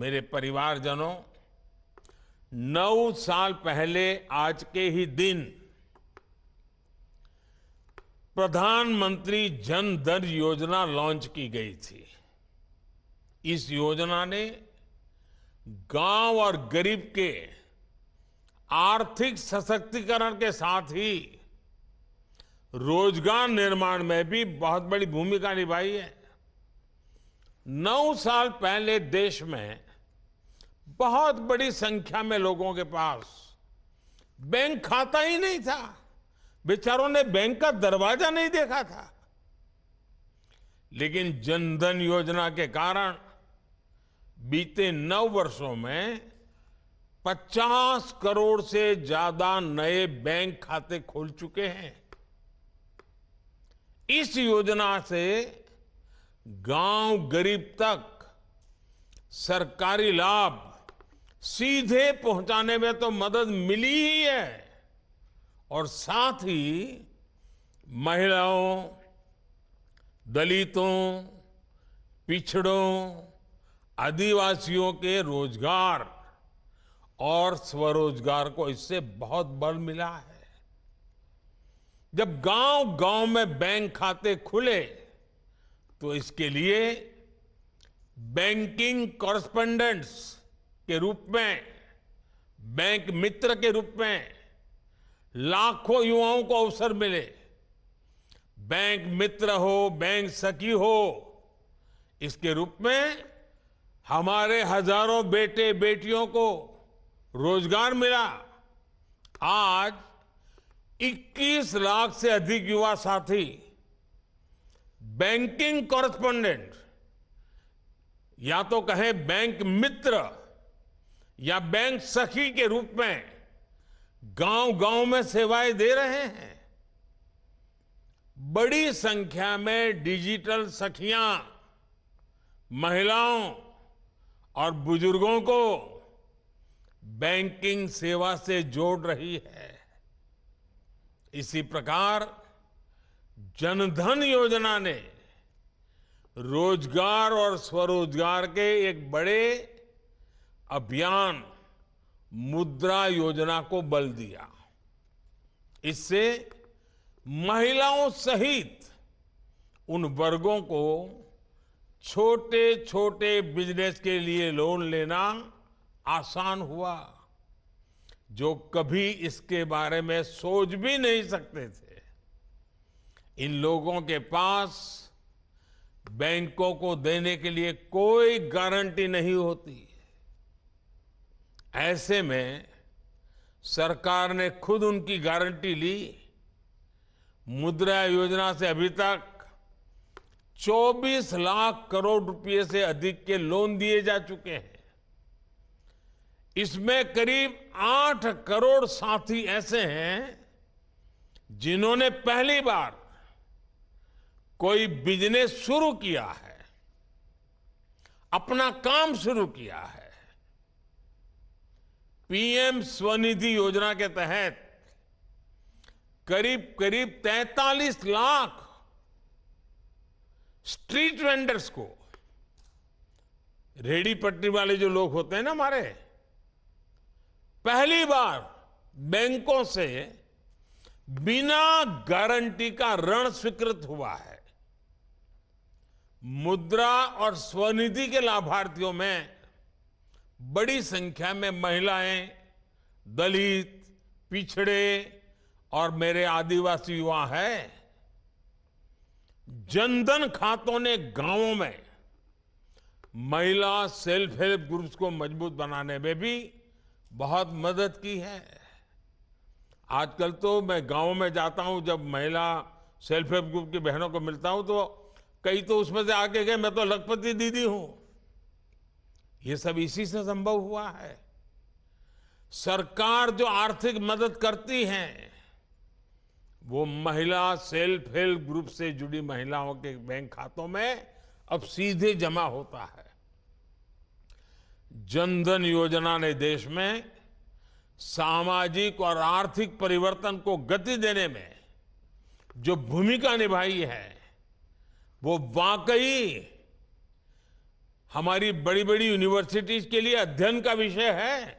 मेरे परिवारजनों नौ साल पहले आज के ही दिन प्रधानमंत्री जन धन योजना लॉन्च की गई थी इस योजना ने गांव और गरीब के आर्थिक सशक्तिकरण के साथ ही रोजगार निर्माण में भी बहुत बड़ी भूमिका निभाई है नौ साल पहले देश में बहुत बड़ी संख्या में लोगों के पास बैंक खाता ही नहीं था बेचारों ने बैंक का दरवाजा नहीं देखा था लेकिन जनधन योजना के कारण बीते नौ वर्षों में 50 करोड़ से ज्यादा नए बैंक खाते खोल चुके हैं इस योजना से गांव गरीब तक सरकारी लाभ सीधे पहुंचाने में तो मदद मिली ही है और साथ ही महिलाओं दलितों पिछड़ों आदिवासियों के रोजगार और स्वरोजगार को इससे बहुत बल मिला है जब गांव गांव में बैंक खाते खुले तो इसके लिए बैंकिंग कॉरस्पेंडेंट्स के रूप में बैंक मित्र के रूप में लाखों युवाओं को अवसर मिले बैंक मित्र हो बैंक सखी हो इसके रूप में हमारे हजारों बेटे बेटियों को रोजगार मिला आज 21 लाख से अधिक युवा साथी बैंकिंग कॉरस्पोंडेंट या तो कहें बैंक मित्र या बैंक सखी के रूप में गांव गांव में सेवाएं दे रहे हैं बड़ी संख्या में डिजिटल सखियां महिलाओं और बुजुर्गों को बैंकिंग सेवा से जोड़ रही है इसी प्रकार जनधन योजना ने रोजगार और स्वरोजगार के एक बड़े अभियान मुद्रा योजना को बल दिया इससे महिलाओं सहित उन वर्गों को छोटे छोटे बिजनेस के लिए लोन लेना आसान हुआ जो कभी इसके बारे में सोच भी नहीं सकते थे इन लोगों के पास बैंकों को देने के लिए कोई गारंटी नहीं होती ऐसे में सरकार ने खुद उनकी गारंटी ली मुद्रा योजना से अभी तक 24 लाख करोड़ रुपए से अधिक के लोन दिए जा चुके हैं इसमें करीब 8 करोड़ साथी ऐसे हैं जिन्होंने पहली बार कोई बिजनेस शुरू किया है अपना काम शुरू किया है पीएम स्वनिधि योजना के तहत करीब करीब 43 लाख स्ट्रीट वेंडर्स को रेडी पटरी वाले जो लोग होते हैं ना हमारे पहली बार बैंकों से बिना गारंटी का ऋण स्वीकृत हुआ है मुद्रा और स्वनिधि के लाभार्थियों में बड़ी संख्या में महिलाएं दलित पिछड़े और मेरे आदिवासी युवा हैं जनधन खातों ने गांवों में महिला सेल्फ हेल्प ग्रुप्स को मजबूत बनाने में भी बहुत मदद की है आजकल तो मैं गांवों में जाता हूं जब महिला सेल्फ हेल्प ग्रुप की बहनों को मिलता हूं तो कई तो उसमें से आके गए मैं तो लखपति दीदी हूं ये सब इसी से संभव हुआ है सरकार जो आर्थिक मदद करती है वो महिला सेल्फ हेल्प ग्रुप से जुड़ी महिलाओं के बैंक खातों में अब सीधे जमा होता है जनधन योजना ने देश में सामाजिक और आर्थिक परिवर्तन को गति देने में जो भूमिका निभाई है वो वाकई हमारी बड़ी बड़ी यूनिवर्सिटीज के लिए अध्ययन का विषय है